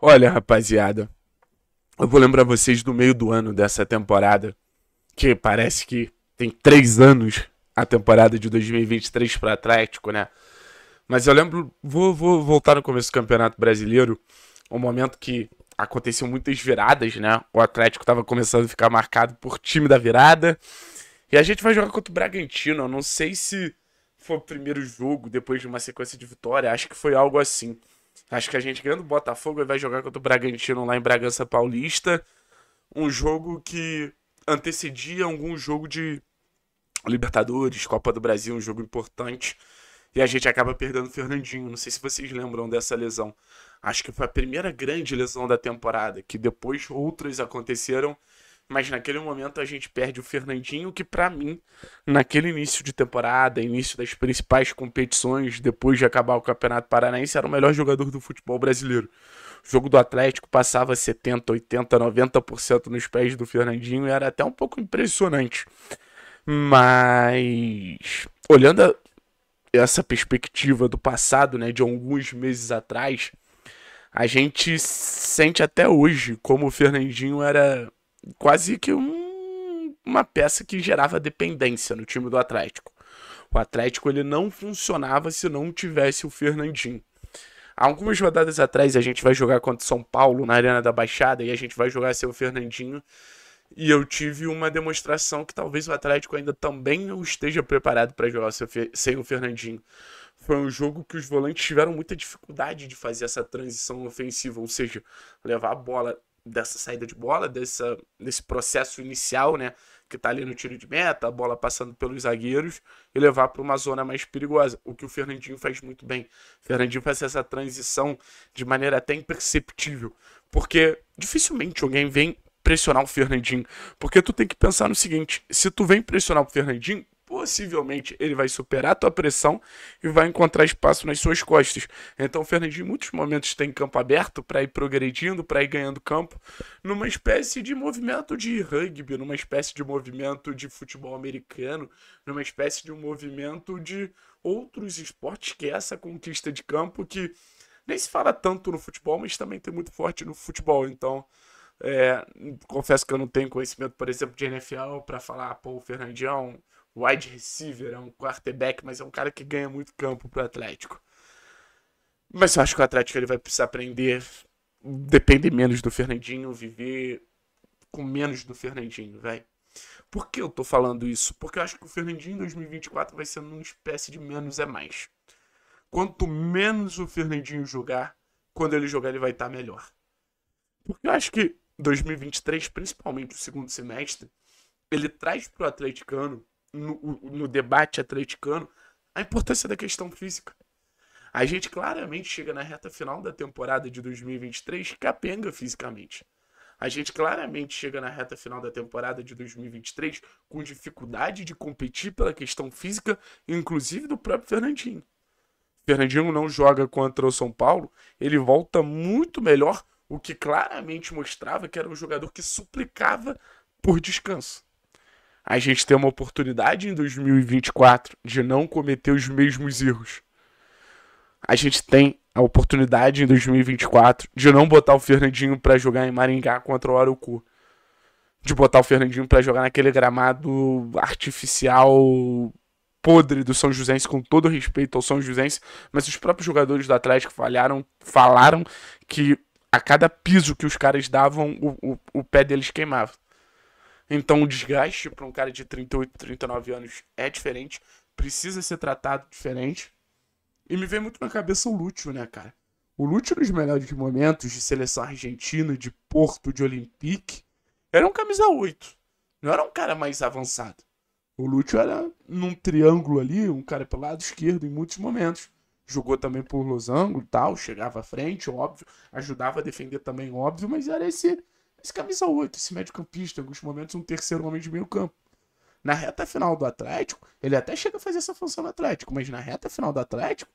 Olha, rapaziada, eu vou lembrar vocês do meio do ano dessa temporada, que parece que tem três anos a temporada de 2023 para Atlético, né? Mas eu lembro, vou, vou voltar no começo do Campeonato Brasileiro, um momento que aconteceu muitas viradas, né? O Atlético estava começando a ficar marcado por time da virada. E a gente vai jogar contra o Bragantino. Eu não sei se foi o primeiro jogo depois de uma sequência de vitória. Acho que foi algo assim. Acho que a gente ganhando o Botafogo vai jogar contra o Bragantino lá em Bragança Paulista. Um jogo que antecedia algum jogo de Libertadores, Copa do Brasil, um jogo importante. E a gente acaba perdendo o Fernandinho. Não sei se vocês lembram dessa lesão. Acho que foi a primeira grande lesão da temporada, que depois outras aconteceram mas naquele momento a gente perde o Fernandinho, que para mim, naquele início de temporada, início das principais competições, depois de acabar o Campeonato Paranaense, era o melhor jogador do futebol brasileiro. O jogo do Atlético passava 70, 80, 90% nos pés do Fernandinho e era até um pouco impressionante. Mas olhando a, essa perspectiva do passado, né, de alguns meses atrás, a gente sente até hoje como o Fernandinho era quase que um, uma peça que gerava dependência no time do Atlético. O Atlético ele não funcionava se não tivesse o Fernandinho. Há algumas rodadas atrás a gente vai jogar contra São Paulo na Arena da Baixada e a gente vai jogar sem o Fernandinho. E eu tive uma demonstração que talvez o Atlético ainda também não esteja preparado para jogar sem o Fernandinho. Foi um jogo que os volantes tiveram muita dificuldade de fazer essa transição ofensiva, ou seja, levar a bola dessa saída de bola, dessa, desse processo inicial, né? Que tá ali no tiro de meta, a bola passando pelos zagueiros e levar para uma zona mais perigosa. O que o Fernandinho faz muito bem. O Fernandinho faz essa transição de maneira até imperceptível. Porque dificilmente alguém vem pressionar o Fernandinho. Porque tu tem que pensar no seguinte: se tu vem pressionar o Fernandinho, possivelmente ele vai superar a tua pressão e vai encontrar espaço nas suas costas. Então o Fernandinho em muitos momentos tem campo aberto para ir progredindo, para ir ganhando campo, numa espécie de movimento de rugby, numa espécie de movimento de futebol americano, numa espécie de um movimento de outros esportes que é essa conquista de campo que nem se fala tanto no futebol, mas também tem muito forte no futebol. Então, é, confesso que eu não tenho conhecimento, por exemplo, de NFL para falar, ah, pô, o Fernandinho é wide receiver, é um quarterback, mas é um cara que ganha muito campo pro Atlético. Mas eu acho que o Atlético ele vai precisar aprender, depender menos do Fernandinho, viver com menos do Fernandinho, velho. Por que eu tô falando isso? Porque eu acho que o Fernandinho em 2024 vai ser uma espécie de menos é mais. Quanto menos o Fernandinho jogar, quando ele jogar ele vai estar tá melhor. Porque eu acho que 2023, principalmente o segundo semestre, ele traz pro atleticano no, no debate atleticano a importância da questão física. A gente claramente chega na reta final da temporada de 2023 capenga fisicamente. A gente claramente chega na reta final da temporada de 2023 com dificuldade de competir pela questão física, inclusive do próprio Fernandinho. Fernandinho não joga contra o São Paulo, ele volta muito melhor, o que claramente mostrava que era um jogador que suplicava por descanso a gente tem uma oportunidade em 2024 de não cometer os mesmos erros. A gente tem a oportunidade em 2024 de não botar o Fernandinho para jogar em Maringá contra o Arucu, De botar o Fernandinho para jogar naquele gramado artificial podre do São Joséense, com todo respeito ao São Joséense, mas os próprios jogadores do Atlético falharam, falaram que a cada piso que os caras davam, o, o, o pé deles queimava. Então o desgaste para um cara de 38, 39 anos é diferente, precisa ser tratado diferente. E me vem muito na cabeça o Lúcio, né, cara? O Lúcio, nos melhores momentos de seleção argentina, de Porto, de Olympique, era um camisa 8. Não era um cara mais avançado. O Lúcio era num triângulo ali, um cara pelo lado esquerdo em muitos momentos. Jogou também por Losango e tal, chegava à frente, óbvio. Ajudava a defender também, óbvio, mas era esse esse camisa 8, esse médio campista, em alguns momentos um terceiro homem de meio campo. Na reta final do Atlético, ele até chega a fazer essa função no Atlético, mas na reta final do Atlético,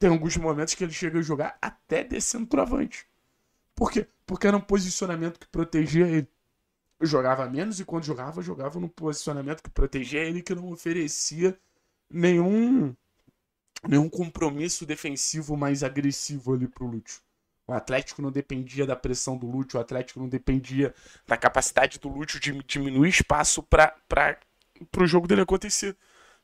tem alguns momentos que ele chega a jogar até de avante. Por quê? Porque era um posicionamento que protegia ele. Eu jogava menos e quando jogava, jogava num posicionamento que protegia ele, que não oferecia nenhum nenhum compromisso defensivo mais agressivo ali pro Lúcio. O Atlético não dependia da pressão do Lúcio, o Atlético não dependia da capacidade do Lúcio de diminuir espaço para o jogo dele acontecer,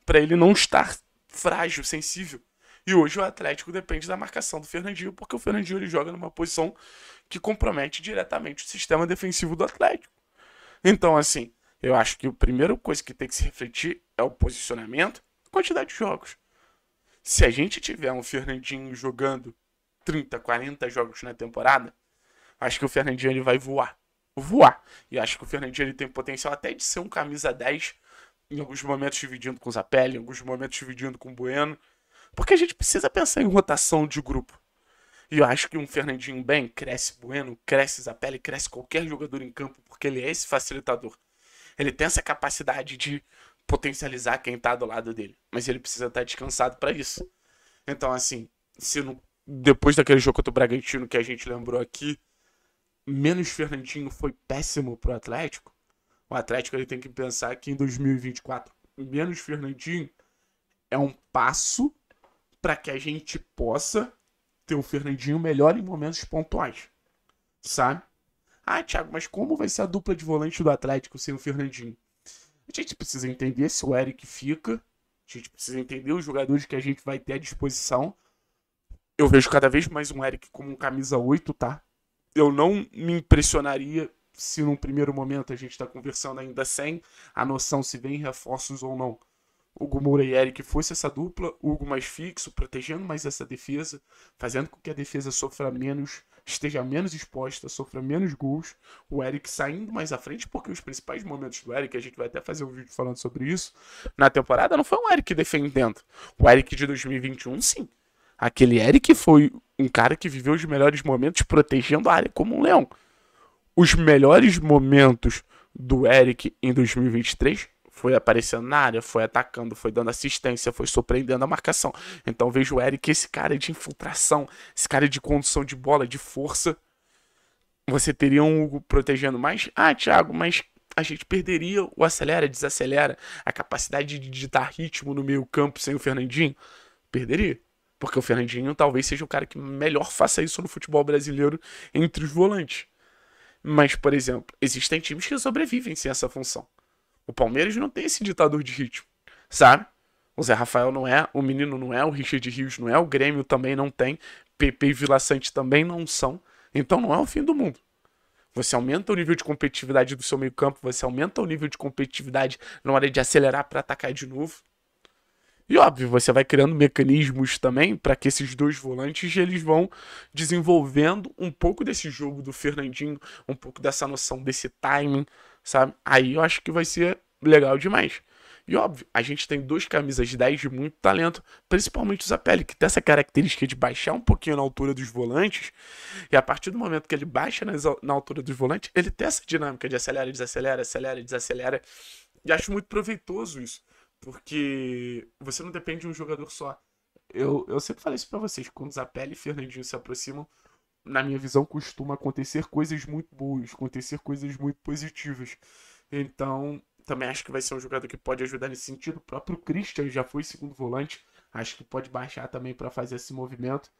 para ele não estar frágil, sensível. E hoje o Atlético depende da marcação do Fernandinho, porque o Fernandinho ele joga numa posição que compromete diretamente o sistema defensivo do Atlético. Então, assim, eu acho que a primeira coisa que tem que se refletir é o posicionamento, quantidade de jogos. Se a gente tiver um Fernandinho jogando 30, 40 jogos na temporada, acho que o Fernandinho ele vai voar. Voar. E acho que o Fernandinho ele tem potencial até de ser um camisa 10, em alguns momentos dividindo com o Zapelli, em alguns momentos dividindo com o Bueno. Porque a gente precisa pensar em rotação de grupo. E eu acho que um Fernandinho bem cresce Bueno, cresce Zapelli, cresce qualquer jogador em campo, porque ele é esse facilitador. Ele tem essa capacidade de potencializar quem tá do lado dele, mas ele precisa estar tá descansado para isso. Então, assim, se no depois daquele jogo contra o Bragantino que a gente lembrou aqui, menos Fernandinho foi péssimo pro Atlético. O Atlético ele tem que pensar que em 2024, menos Fernandinho é um passo para que a gente possa ter o Fernandinho melhor em momentos pontuais. Sabe? Ah, Thiago, mas como vai ser a dupla de volante do Atlético sem o Fernandinho? A gente precisa entender se o Eric fica. A gente precisa entender os jogadores que a gente vai ter à disposição eu vejo cada vez mais um Eric como um camisa 8, tá? Eu não me impressionaria se num primeiro momento a gente está conversando ainda sem a noção se vem reforços ou não. Hugo Moura e Eric fosse essa dupla, Hugo mais fixo, protegendo mais essa defesa, fazendo com que a defesa sofra menos, esteja menos exposta, sofra menos gols, o Eric saindo mais à frente, porque os principais momentos do Eric, a gente vai até fazer um vídeo falando sobre isso, na temporada não foi um Eric defendendo. O Eric de 2021, sim, Aquele Eric foi um cara que viveu os melhores momentos protegendo a área como um leão. Os melhores momentos do Eric em 2023 foi aparecendo na área, foi atacando, foi dando assistência, foi surpreendendo a marcação. Então vejo o Eric, esse cara de infiltração, esse cara de condução de bola, de força. Você teria um Hugo protegendo mais? Ah, Thiago, mas a gente perderia o acelera, desacelera, a capacidade de ditar ritmo no meio campo sem o Fernandinho? Perderia. Porque o Fernandinho talvez seja o cara que melhor faça isso no futebol brasileiro entre os volantes. Mas, por exemplo, existem times que sobrevivem sem essa função. O Palmeiras não tem esse ditador de ritmo, sabe? O Zé Rafael não é, o Menino não é, o Richard Rios não é, o Grêmio também não tem, Pepe e Vila Sante também não são. Então não é o fim do mundo. Você aumenta o nível de competitividade do seu meio-campo, você aumenta o nível de competitividade na hora de acelerar para atacar de novo. E óbvio, você vai criando mecanismos também para que esses dois volantes eles vão desenvolvendo um pouco desse jogo do Fernandinho, um pouco dessa noção desse timing, sabe? Aí eu acho que vai ser legal demais. E óbvio, a gente tem dois camisas 10 de muito talento, principalmente o Zapelli, que tem essa característica de baixar um pouquinho na altura dos volantes, e a partir do momento que ele baixa na altura dos volantes, ele tem essa dinâmica de acelera, desacelera, acelera, desacelera, e acho muito proveitoso isso. Porque você não depende de um jogador só. Eu, eu sempre falei isso pra vocês, quando Zapelli e Fernandinho se aproximam, na minha visão, costuma acontecer coisas muito boas, acontecer coisas muito positivas. Então, também acho que vai ser um jogador que pode ajudar nesse sentido. O próprio Christian já foi segundo volante, acho que pode baixar também para fazer esse movimento.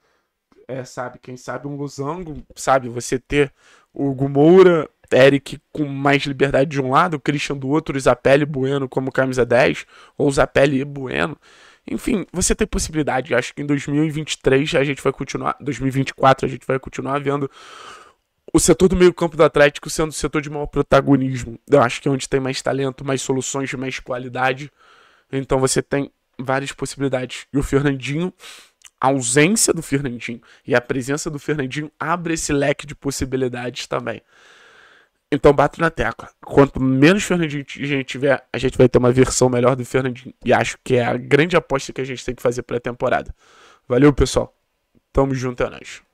É, sabe, quem sabe um losango, sabe, você ter o Gumoura Eric com mais liberdade de um lado, Christian do outro, Isapelli Bueno como camisa 10, ou Zapelli e Bueno. Enfim, você tem possibilidade. acho que em 2023 a gente vai continuar, 2024 a gente vai continuar vendo o setor do meio-campo do Atlético sendo o setor de maior protagonismo. Eu acho que é onde tem mais talento, mais soluções, mais qualidade. Então você tem várias possibilidades. E o Fernandinho, a ausência do Fernandinho e a presença do Fernandinho abre esse leque de possibilidades também. Então bato na tecla. Quanto menos Fernandinho a gente tiver, a gente vai ter uma versão melhor do Fernandinho. E acho que é a grande aposta que a gente tem que fazer para a temporada. Valeu, pessoal. Tamo junto, é nóis.